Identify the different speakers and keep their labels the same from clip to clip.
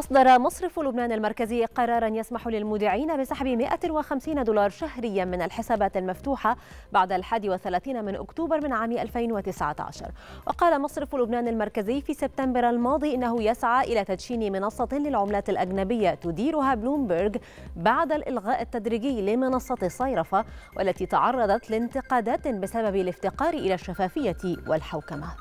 Speaker 1: أصدر مصرف لبنان المركزي قرارا يسمح للمودعين بسحب 150 دولار شهريا من الحسابات المفتوحة بعد 31 من أكتوبر من عام 2019 وقال مصرف لبنان المركزي في سبتمبر الماضي إنه يسعى إلى تدشين منصة للعملات الأجنبية تديرها بلومبرغ بعد الإلغاء التدريجي لمنصة الصيرفة والتي تعرضت لانتقادات بسبب الافتقار إلى الشفافية والحوكمة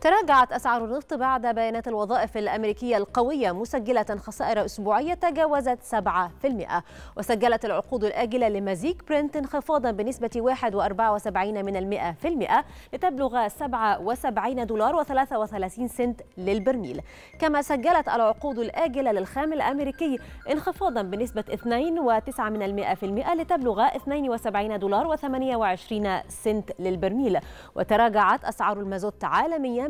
Speaker 1: تراجعت أسعار النفط بعد بيانات الوظائف الأمريكية القوية مسجلة خسائر أسبوعية تجاوزت 7% وسجلت العقود الآجلة لمزيج برنت انخفاضا بنسبة 1.74% من المئة في المئة لتبلغ 77 دولار و33 سنت للبرميل كما سجلت العقود الآجلة للخام الأمريكي انخفاضا بنسبة 2.9% من المئة في المئة لتبلغ 72 دولار و28 سنت للبرميل وتراجعت أسعار المازوت عالميا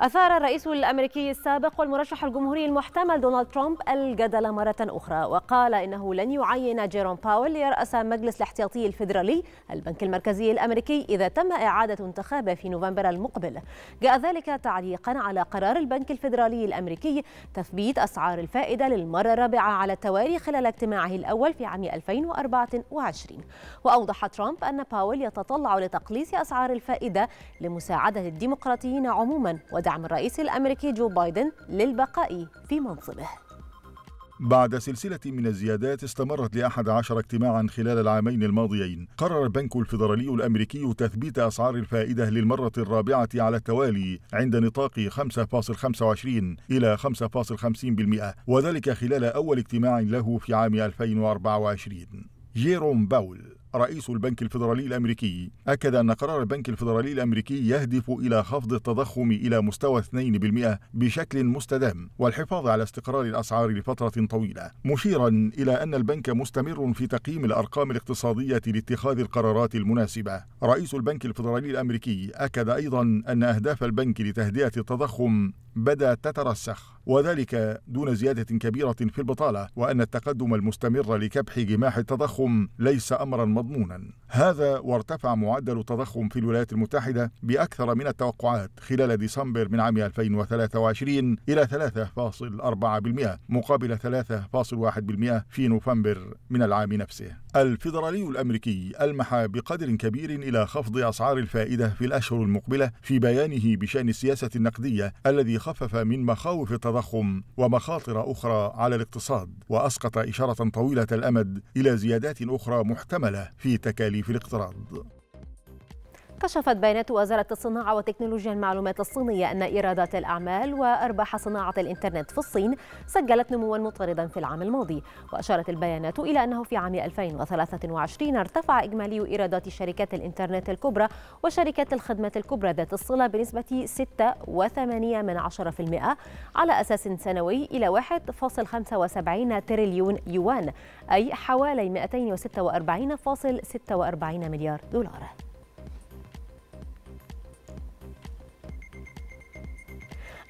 Speaker 1: أثار الرئيس الأمريكي السابق والمرشح الجمهوري المحتمل دونالد ترامب الجدل مرة أخرى وقال إنه لن يعين جيروم باول ليرأس مجلس الاحتياطي الفيدرالي البنك المركزي الأمريكي إذا تم إعادة انتخابه في نوفمبر المقبل جاء ذلك تعليقا على قرار البنك الفيدرالي الأمريكي تثبيت أسعار الفائدة للمرة الرابعة على التوالي خلال اجتماعه الأول في عام 2024 وأوضح ترامب أن باول يتطلع لتقليص أسعار الفائدة لمساعدة الديمقراطيين عموما ودعا دعم الرئيس الأمريكي جو بايدن للبقاء في منصبه
Speaker 2: بعد سلسلة من الزيادات استمرت لأحد عشر اجتماعا خلال العامين الماضيين قرر البنك الفيدرالي الأمريكي تثبيت أسعار الفائدة للمرة الرابعة على التوالي عند نطاق 5.25 إلى 5.50% وذلك خلال أول اجتماع له في عام 2024 جيروم باول رئيس البنك الفيدرالي الأمريكي أكد أن قرار البنك الفيدرالي الأمريكي يهدف إلى خفض التضخم إلى مستوى 2% بشكل مستدام والحفاظ على استقرار الأسعار لفترة طويلة مشيرا إلى أن البنك مستمر في تقييم الأرقام الاقتصادية لاتخاذ القرارات المناسبة رئيس البنك الفيدرالي الأمريكي أكد أيضا أن أهداف البنك لتهدئة التضخم بدأت تترسخ وذلك دون زيادة كبيرة في البطالة وأن التقدم المستمر لكبح جماح التضخم ليس أمرا مضمونا هذا وارتفع معدل التضخم في الولايات المتحدة بأكثر من التوقعات خلال ديسمبر من عام 2023 إلى 3.4% مقابل 3.1% في نوفمبر من العام نفسه الفيدرالي الأمريكي ألمح بقدر كبير إلى خفض أسعار الفائدة في الأشهر المقبلة في بيانه بشأن السياسة النقدية الذي خفف من مخاوف التضخم ومخاطر أخرى على الاقتصاد وأسقط إشارة طويلة الأمد إلى زيادات أخرى محتملة في تكاليف الاقتراض
Speaker 1: كشفت بيانات وزارة الصناعة وتكنولوجيا المعلومات الصينية أن إيرادات الأعمال وأرباح صناعة الإنترنت في الصين سجلت نموا مطردا في العام الماضي وأشارت البيانات إلى أنه في عام 2023 ارتفع إجمالي إيرادات شركات الإنترنت الكبرى وشركات الخدمات الكبرى ذات الصلة بنسبة 6.8% على أساس سنوي إلى 1.75 تريليون يوان أي حوالي 246.46 مليار دولار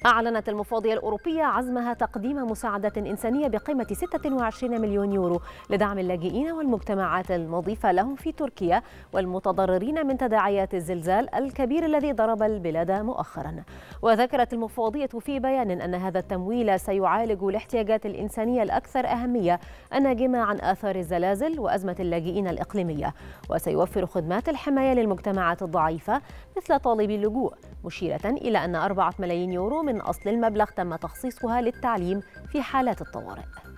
Speaker 1: أعلنت المفوضية الأوروبية عزمها تقديم مساعدة إنسانية بقيمة 26 مليون يورو لدعم اللاجئين والمجتمعات المضيفة لهم في تركيا والمتضررين من تداعيات الزلزال الكبير الذي ضرب البلاد مؤخرا وذكرت المفوضية في بيان أن هذا التمويل سيعالج الاحتياجات الإنسانية الأكثر أهمية الناجمة عن آثار الزلازل وأزمة اللاجئين الإقليمية وسيوفر خدمات الحماية للمجتمعات الضعيفة مثل طالبي اللجوء مشيرة إلى أن 4 ملايين يورو من أصل المبلغ تم تخصيصها للتعليم في حالات الطوارئ